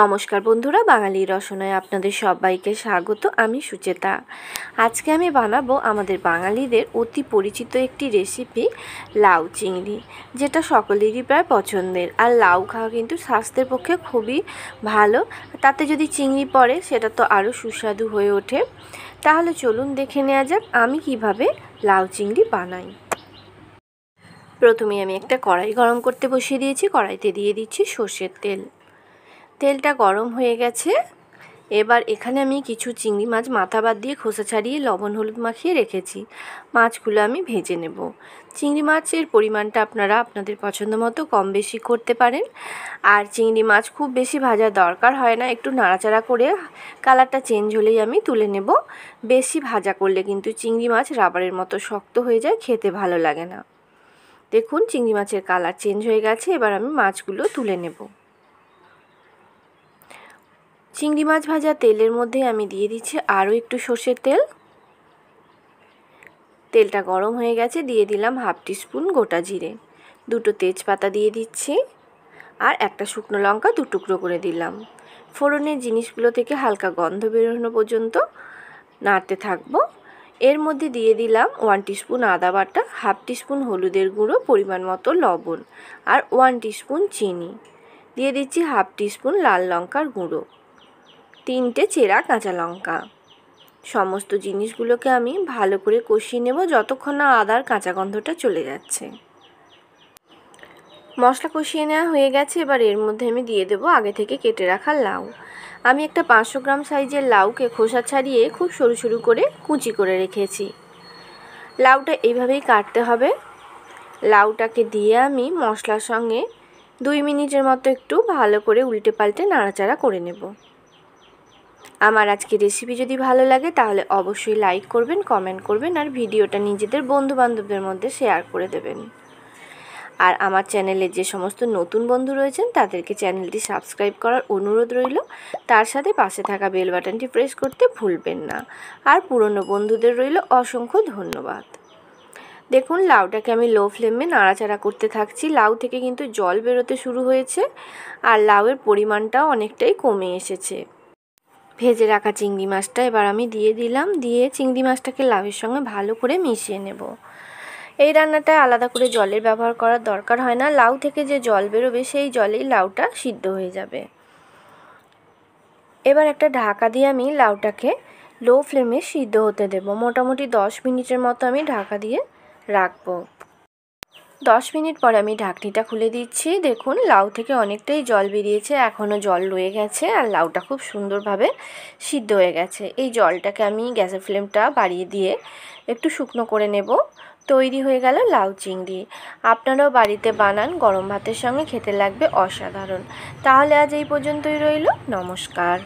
নমস্কার বন্ধুরা বাঙালি রসনায় আপনাদের সবাইকে স্বাগত আমি সুচেতা আজকে আমি বানাবো আমাদের বাঙালিদের অতি পরিচিত একটি রেসিপি লাউ চিংড়ি যেটা সকলেরই প্রায় পছন্দের আর লাউ খাওয়া কিন্তু স্বাস্থ্যের পক্ষে খুবই ভালো তাতে যদি চিংড়ি পড়ে সেটা তো আরও সুস্বাদু হয়ে ওঠে তাহলে চলুন দেখে নেওয়া যাক আমি কিভাবে লাউ চিংড়ি বানাই প্রথমে আমি একটা কড়াই গরম করতে বসিয়ে দিয়েছি কড়াইতে দিয়ে দিচ্ছি সর্ষের তেল তেলটা গরম হয়ে গেছে এবার এখানে আমি কিছু চিংড়ি মাছ মাথা বাদ দিয়ে খোসা ছাড়িয়ে লবণ হলুদ মাখিয়ে রেখেছি মাছগুলো আমি ভেজে নেব চিংড়ি মাছের পরিমাণটা আপনারা আপনাদের পছন্দ মতো কম বেশি করতে পারেন আর চিংড়ি মাছ খুব বেশি ভাজার দরকার হয় না একটু নাড়াচাড়া করে কালারটা চেঞ্জ হলেই আমি তুলে নেব বেশি ভাজা করলে কিন্তু চিংড়ি মাছ রাবারের মতো শক্ত হয়ে যায় খেতে ভালো লাগে না দেখুন চিংড়ি মাছের কালার চেঞ্জ হয়ে গেছে এবার আমি মাছগুলো তুলে নেবো চিংড়ি মাছ ভাজা তেলের মধ্যে আমি দিয়ে দিচ্ছি আরও একটু সর্ষের তেল তেলটা গরম হয়ে গেছে দিয়ে দিলাম হাফ স্পুন গোটা জিরে দুটো তেজপাতা দিয়ে দিচ্ছি আর একটা শুকনো লঙ্কা দু টুকরো করে দিলাম ফোড়নের জিনিসগুলো থেকে হালকা গন্ধ বেরোনো পর্যন্ত নাড়তে থাকবো এর মধ্যে দিয়ে দিলাম ওয়ান টিস্পুন আদা বাটা হাফ টিস্পুন হলুদের গুঁড়ো পরিমাণ মতো লবণ আর ওয়ান টিস্পুন চিনি দিয়ে দিচ্ছি হাফ টিস্পুন লাল লঙ্কার গুঁড়ো তিনটে চেরা কাঁচা লঙ্কা সমস্ত জিনিসগুলোকে আমি ভালো করে কষিয়ে নেব যতক্ষণ না আদার কাঁচা গন্ধটা চলে যাচ্ছে মশলা কষিয়ে নেওয়া হয়ে গেছে এবার এর মধ্যে আমি দিয়ে দেবো আগে থেকে কেটে রাখা লাউ আমি একটা পাঁচশো গ্রাম সাইজের লাউকে খোসা ছাড়িয়ে খুব সরু সরু করে কুচি করে রেখেছি লাউটা এইভাবেই কাটতে হবে লাউটাকে দিয়ে আমি মশলার সঙ্গে দুই মিনিটের মতো একটু ভালো করে উল্টে পাল্টে নাড়াচাড়া করে নেব আমার আজকে রেসিপি যদি ভালো লাগে তাহলে অবশ্যই লাইক করবেন কমেন্ট করবেন আর ভিডিওটা নিজেদের বন্ধুবান্ধবদের মধ্যে শেয়ার করে দেবেন আর আমার চ্যানেলে যে সমস্ত নতুন বন্ধু রয়েছেন তাদেরকে চ্যানেলটি সাবস্ক্রাইব করার অনুরোধ রইল তার সাথে পাশে থাকা বেল বাটনটি প্রেস করতে ভুলবেন না আর পুরনো বন্ধুদের রইল অসংখ্য ধন্যবাদ দেখুন লাউটাকে আমি লো ফ্লেমে নাড়াচাড়া করতে থাকছি লাউ থেকে কিন্তু জল বেরোতে শুরু হয়েছে আর লাউয়ের পরিমাণটাও অনেকটাই কমে এসেছে ভেজে রাখা চিংড়ি মাছটা এবার আমি দিয়ে দিলাম দিয়ে চিংড়ি মাছটাকে লাউয়ের সঙ্গে ভালো করে মিশিয়ে নেব এই রান্নাটায় আলাদা করে জলের ব্যবহার করার দরকার হয় না লাউ থেকে যে জল বেরোবে সেই জলেই লাউটা সিদ্ধ হয়ে যাবে এবার একটা ঢাকা দিয়ে আমি লাউটাকে লো ফ্লেমে সিদ্ধ হতে দেব মোটামুটি দশ মিনিটের মতো আমি ঢাকা দিয়ে রাখবো দশ মিনিট পর আমি ঢাকনিটা খুলে দিচ্ছি দেখুন লাউ থেকে অনেকটাই জল বেরিয়েছে এখনও জল রয়ে গেছে আর লাউটা খুব সুন্দরভাবে সিদ্ধ হয়ে গেছে এই জলটাকে আমি গ্যাসের ফ্লেমটা বাড়িয়ে দিয়ে একটু শুকনো করে নেব তৈরি হয়ে গেল লাউ চিংড়ি আপনারাও বাড়িতে বানান গরম ভাতের সঙ্গে খেতে লাগবে অসাধারণ তাহলে আজ এই পর্যন্তই রইল নমস্কার